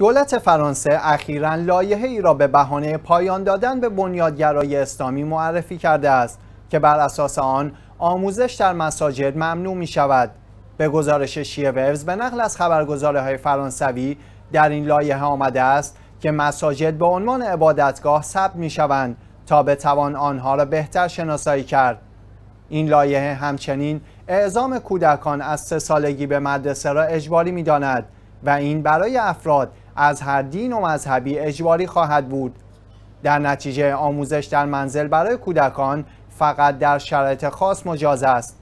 دولت فرانسه اخیرا لایحه ای را به بهانه پایان دادن به بنیادگرای اسلامی معرفی کرده است که بر اساس آن آموزش در مساجد ممنوع می شود. به گزارش شیه ویوز به نقل از خبرگزاره های فرانسوی در این لایحه آمده است که مساجد به عنوان عبادتگاه ثبت می شوند تا بتوان آنها را بهتر شناسایی کرد. این لایحه همچنین اعزام کودکان از سه سالگی به مدرسه را اجباری می داند و این برای افراد از هر دین و مذهبی اجباری خواهد بود در نتیجه آموزش در منزل برای کودکان فقط در شرایط خاص مجاز است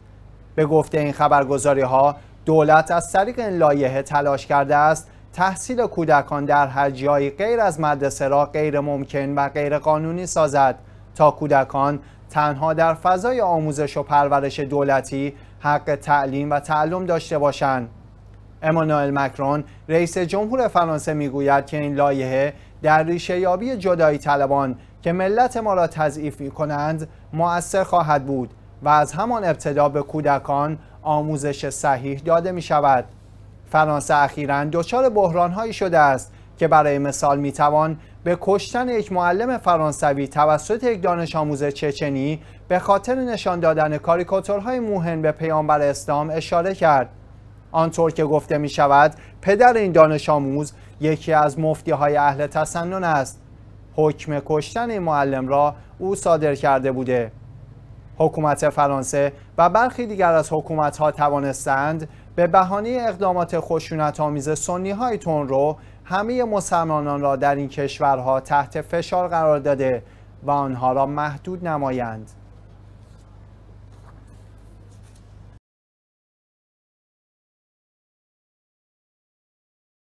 به گفته این خبرگزاری ها دولت از طریق این لایحه تلاش کرده است تحصیل کودکان در هر جایی غیر از مدرسه را غیر ممکن و غیر قانونی سازد تا کودکان تنها در فضای آموزش و پرورش دولتی حق تعلیم و تعلم داشته باشند امانوئل مکرون رئیس جمهور فرانسه میگوید که این لایحه در ریشه یابی جدایی طلبان که ملت ما را تضعیف می کنند مؤثر خواهد بود و از همان ابتدا به کودکان آموزش صحیح داده می شود فرانسه اخیرا دچار هایی شده است که برای مثال می توان به کشتن یک معلم فرانسوی توسط یک دانش آموز چچنی به خاطر نشان دادن کاریکاتورهای موهن به پیامبر اسلام اشاره کرد آنطور که گفته می شود پدر این دانش آموز یکی از مفتی های اهل تسنن است حکم کشتن این معلم را او صادر کرده بوده حکومت فرانسه و برخی دیگر از حکومت ها توانستند به بهانه اقدامات خشونت آمیز سنی های تون رو همه مسلمانان را در این کشورها تحت فشار قرار داده و آنها را محدود نمایند